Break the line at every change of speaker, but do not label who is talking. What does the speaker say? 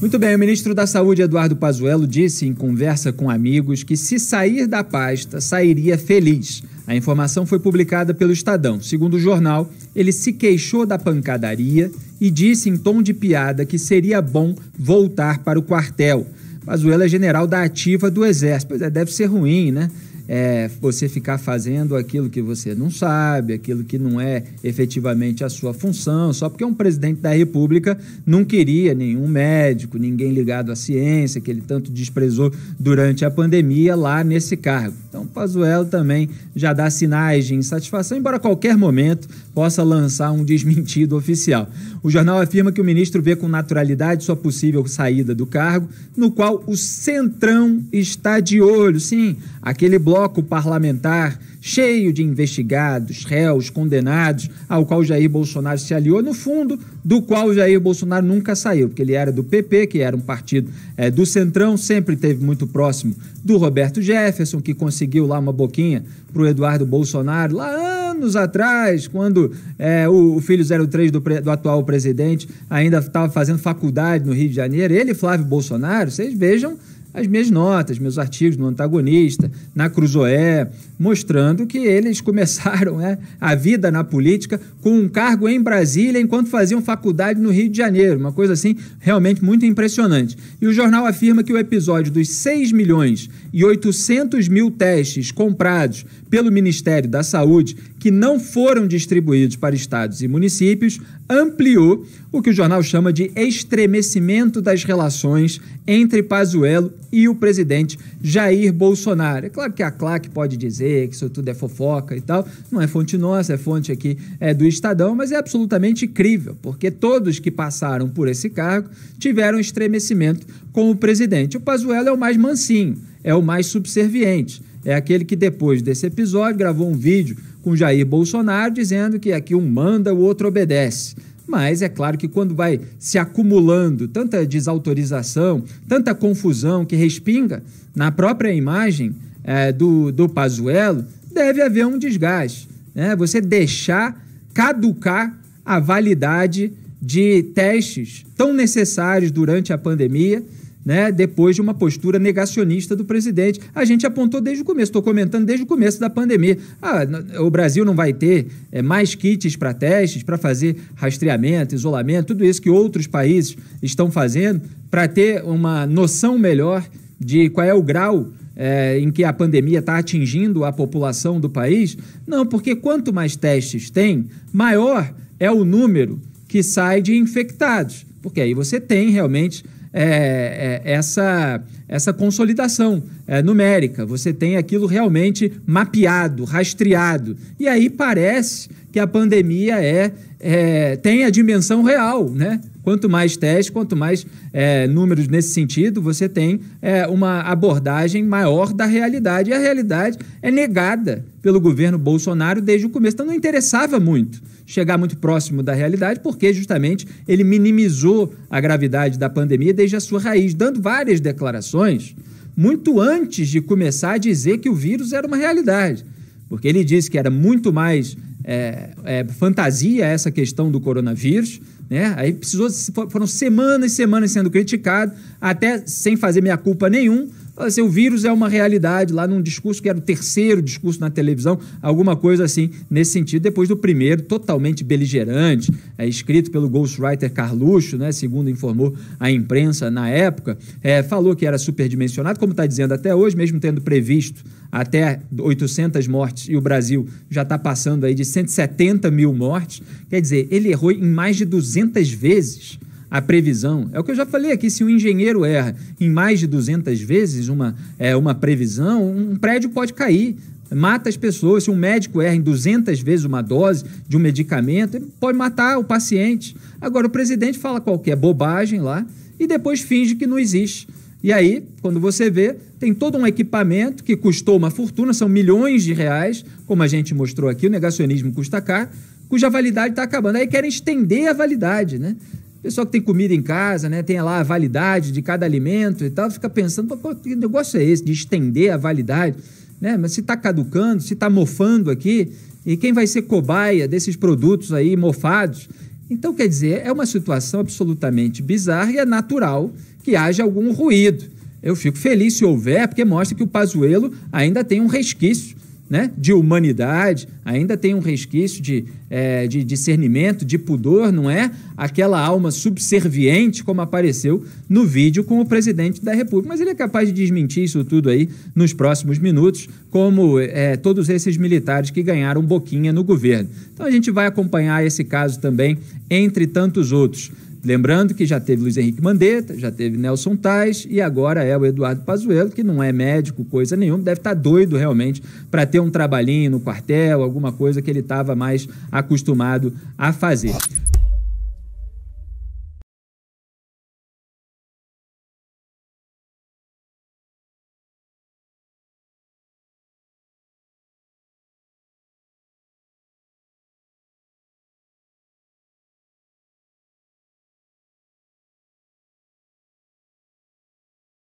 Muito bem, o ministro da Saúde, Eduardo Pazuello, disse em conversa com amigos que se sair da pasta, sairia feliz. A informação foi publicada pelo Estadão. Segundo o jornal, ele se queixou da pancadaria e disse em tom de piada que seria bom voltar para o quartel. Pazuello é general da ativa do Exército. Pois é, deve ser ruim, né? é, você ficar fazendo aquilo que você não sabe, aquilo que não é efetivamente a sua função, só porque um presidente da República não queria nenhum médico, ninguém ligado à ciência, que ele tanto desprezou durante a pandemia lá nesse cargo. Então, Pazuello também já dá sinais de insatisfação, embora a qualquer momento possa lançar um desmentido oficial. O jornal afirma que o ministro vê com naturalidade sua possível saída do cargo, no qual o Centrão está de olho. Sim, aquele bloco parlamentar cheio de investigados, réus, condenados, ao qual Jair Bolsonaro se aliou, no fundo, do qual Jair Bolsonaro nunca saiu, porque ele era do PP, que era um partido é, do Centrão, sempre teve muito próximo do Roberto Jefferson, que conseguiu lá uma boquinha para o Eduardo Bolsonaro, lá anos atrás, quando é, o, o, filho 03 do, do atual presidente ainda estava fazendo faculdade no Rio de Janeiro, ele e Flávio Bolsonaro, vocês vejam as minhas notas, meus artigos no Antagonista, na Cruzoé, mostrando que eles começaram né, a vida na política com um cargo em Brasília enquanto faziam faculdade no Rio de Janeiro, uma coisa assim realmente muito impressionante. E o jornal afirma que o episódio dos 6 milhões e 800 mil testes comprados pelo Ministério da Saúde que não foram distribuídos para estados e municípios ampliou o que o jornal chama de estremecimento das relações entre Pazuello e o presidente Jair Bolsonaro. É claro que a CLAC pode dizer que isso tudo é fofoca e tal, não é fonte nossa, é fonte aqui é, do Estadão, mas é absolutamente incrível porque todos que passaram por esse cargo tiveram estremecimento com o presidente. O Pazuello é o mais mansinho, é o mais subserviente é aquele que, depois desse episódio, gravou um vídeo com Jair Bolsonaro dizendo que aqui um manda, o outro obedece. Mas é claro que quando vai se acumulando tanta desautorização, tanta confusão que respinga na própria imagem é, do, do Pazuello, deve haver um desgaste. Né? Você deixar caducar a validade de testes tão necessários durante a pandemia né, depois de uma postura negacionista do presidente. A gente apontou desde o começo, estou comentando desde o começo da pandemia. Ah, o Brasil não vai ter é, mais kits para testes, para fazer rastreamento, isolamento, tudo isso que outros países estão fazendo, para ter uma noção melhor de qual é o grau é, em que a pandemia está atingindo a população do país? Não, porque quanto mais testes tem, maior é o número que sai de infectados. Porque aí você tem realmente é, é, essa, essa consolidação é, numérica. Você tem aquilo realmente mapeado, rastreado. E aí parece que a pandemia é, é tem a dimensão real, né? Quanto mais testes, quanto mais é, números nesse sentido, você tem é, uma abordagem maior da realidade. E a realidade é negada pelo governo Bolsonaro desde o começo. Então não interessava muito chegar muito próximo da realidade, porque justamente ele minimizou a gravidade da pandemia desde a sua raiz, dando várias declarações muito antes de começar a dizer que o vírus era uma realidade. Porque ele disse que era muito mais é, é, fantasia essa questão do coronavírus, né? Aí precisou, foram semanas e semanas sendo criticado, até sem fazer minha culpa nenhum, assim, o vírus é uma realidade, lá num discurso que era o terceiro discurso na televisão, alguma coisa assim nesse sentido, depois do primeiro, totalmente beligerante, é, escrito pelo ghostwriter Carluxo, né, segundo informou a imprensa na época, é, falou que era superdimensionado, como está dizendo até hoje, mesmo tendo previsto até 800 mortes e o Brasil já está passando aí de 170 mil mortes, quer dizer, ele errou em mais de 200 vezes a previsão. É o que eu já falei aqui: se o engenheiro erra em mais de 200 vezes uma, é, uma previsão, um prédio pode cair. Mata as pessoas. Se um médico erra em 200 vezes uma dose de um medicamento, pode matar o paciente. Agora, o presidente fala qualquer bobagem lá e depois finge que não existe. E aí, quando você vê, tem todo um equipamento que custou uma fortuna, são milhões de reais, como a gente mostrou aqui, o negacionismo custa caro, cuja validade está acabando. Aí querem estender a validade, né? Pessoal que tem comida em casa, né, tem lá a validade de cada alimento e tal, fica pensando, pô, que negócio é esse de estender a validade, né? Mas se está caducando, se está mofando aqui, e quem vai ser cobaia desses produtos aí mofados? Então, quer dizer, é uma situação absolutamente bizarra e é natural que haja algum ruído. Eu fico feliz se houver, porque mostra que o pazuelo ainda tem um resquício né, de humanidade, ainda tem um resquício de, é, de discernimento, de pudor, não é? Aquela alma subserviente, como apareceu no vídeo com o presidente da República. Mas ele é capaz de desmentir isso tudo aí nos próximos minutos, como é, todos esses militares que ganharam boquinha no governo. Então a gente vai acompanhar esse caso também, entre tantos outros. Lembrando que já teve Luiz Henrique Mandetta, já teve Nelson Tais e agora é o Eduardo Pazuello, que não é médico, coisa nenhuma, deve estar tá doido realmente para ter um trabalhinho no quartel, alguma coisa que ele estava mais acostumado a fazer.